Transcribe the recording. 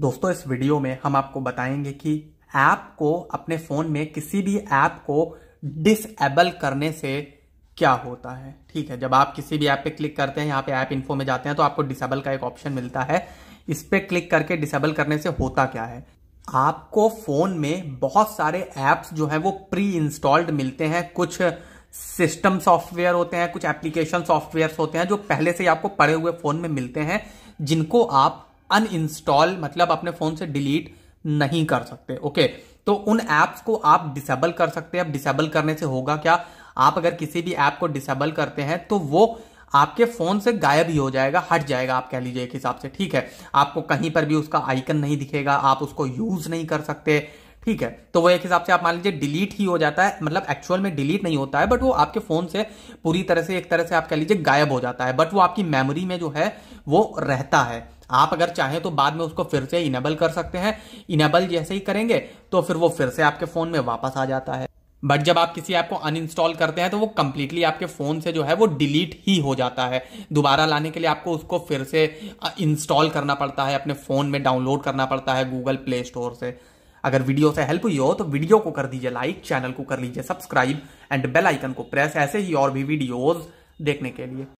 दोस्तों इस वीडियो में हम आपको बताएंगे कि ऐप को अपने फोन में किसी भी ऐप को डिसएबल करने से क्या होता है ठीक है जब आप किसी भी ऐप पे क्लिक करते हैं यहाँ पे ऐप इन्फो में जाते हैं तो आपको डिसेबल का एक ऑप्शन मिलता है इस पर क्लिक करके डिसेबल करने से होता क्या है आपको फोन में बहुत सारे ऐप्स जो है वो प्री इंस्टॉल्ड मिलते हैं कुछ सिस्टम सॉफ्टवेयर होते हैं कुछ एप्लीकेशन सॉफ्टवेयर होते हैं जो पहले से ही आपको पड़े हुए फोन में मिलते हैं जिनको आप अनइंस्टॉल मतलब अपने फोन से डिलीट नहीं कर सकते ओके तो उन ऐप्स को आप डिसेबल कर सकते हैं अब डिसेबल करने से होगा क्या आप अगर किसी भी ऐप को डिसेबल करते हैं तो वो आपके फोन से गायब ही हो जाएगा हट जाएगा आप कह लीजिए एक हिसाब से ठीक है आपको कहीं पर भी उसका आइकन नहीं दिखेगा आप उसको यूज नहीं कर सकते ठीक है तो वो एक हिसाब से आप मान लीजिए डिलीट ही हो जाता है मतलब एक्चुअल में डिलीट नहीं होता है बट वो आपके फोन से पूरी तरह से एक तरह से आप कह लीजिए गायब हो जाता है बट वो आपकी मेमोरी में जो है वो रहता है आप अगर चाहें तो बाद में उसको फिर से इनेबल कर सकते हैं इनेबल जैसे ही करेंगे तो फिर वो फिर से आपके फ़ोन में वापस आ जाता है बट जब आप किसी ऐप को अनइंस्टॉल करते हैं तो वो कम्प्लीटली आपके फ़ोन से जो है वो डिलीट ही हो जाता है दोबारा लाने के लिए आपको उसको फिर से इंस्टॉल करना पड़ता है अपने फ़ोन में डाउनलोड करना पड़ता है गूगल प्ले स्टोर से अगर वीडियो से हेल्प हुई हो तो वीडियो को कर दीजिए लाइक चैनल को कर लीजिए सब्सक्राइब एंड बेल आइकन को प्रेस ऐसे ही और भी वीडियोस देखने के लिए